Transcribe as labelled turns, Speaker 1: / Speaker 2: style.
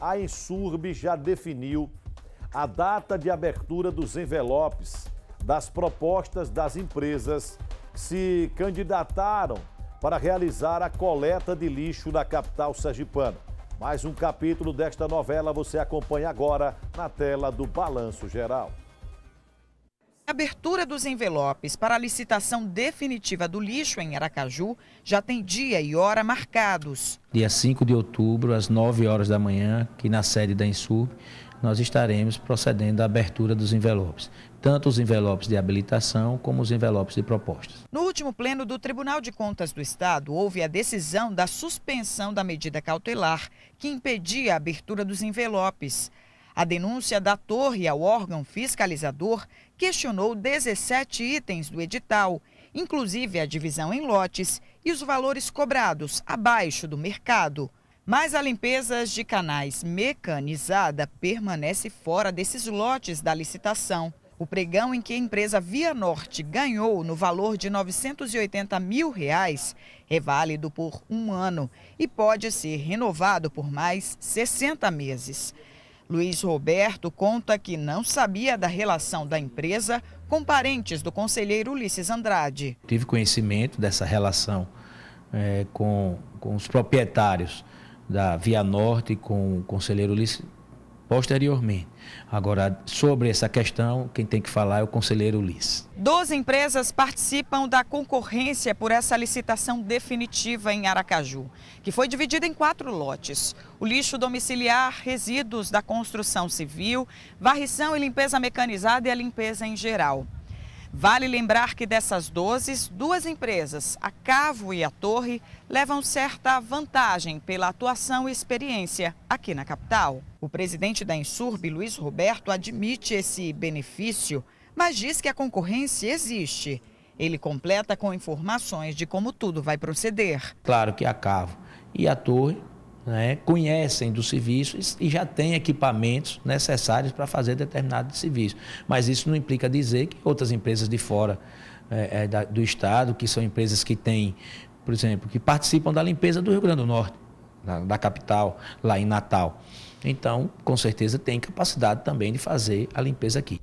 Speaker 1: a Insurb já definiu a data de abertura dos envelopes das propostas das empresas que se candidataram para realizar a coleta de lixo na capital sergipana. Mais um capítulo desta novela você acompanha agora na tela do Balanço Geral.
Speaker 2: A abertura dos envelopes para a licitação definitiva do lixo em Aracaju já tem dia e hora marcados.
Speaker 3: Dia 5 de outubro, às 9 horas da manhã, aqui na sede da Insub, nós estaremos procedendo à abertura dos envelopes, tanto os envelopes de habilitação como os envelopes de propostas.
Speaker 2: No último pleno do Tribunal de Contas do Estado, houve a decisão da suspensão da medida cautelar que impedia a abertura dos envelopes. A denúncia da torre ao órgão fiscalizador questionou 17 itens do edital, inclusive a divisão em lotes e os valores cobrados abaixo do mercado. Mas a limpeza de canais mecanizada permanece fora desses lotes da licitação. O pregão em que a empresa Via Norte ganhou no valor de 980 mil reais é válido por um ano e pode ser renovado por mais 60 meses. Luiz Roberto conta que não sabia da relação da empresa com parentes do conselheiro Ulisses Andrade.
Speaker 3: Tive conhecimento dessa relação é, com, com os proprietários da Via Norte, com o conselheiro Ulisses posteriormente. Agora, sobre essa questão, quem tem que falar é o conselheiro Ulisses.
Speaker 2: Doze empresas participam da concorrência por essa licitação definitiva em Aracaju, que foi dividida em quatro lotes. O lixo domiciliar, resíduos da construção civil, varrição e limpeza mecanizada e a limpeza em geral. Vale lembrar que dessas doses, duas empresas, a Cavo e a Torre, levam certa vantagem pela atuação e experiência aqui na capital. O presidente da Insurb, Luiz Roberto, admite esse benefício, mas diz que a concorrência existe. Ele completa com informações de como tudo vai proceder.
Speaker 3: Claro que a Cavo e a Torre né, conhecem do serviço e já têm equipamentos necessários para fazer determinado serviço. Mas isso não implica dizer que outras empresas de fora é, é, da, do Estado, que são empresas que têm, por exemplo, que participam da limpeza do Rio Grande do Norte, da, da capital, lá em Natal. Então, com certeza, tem capacidade também de fazer a limpeza aqui.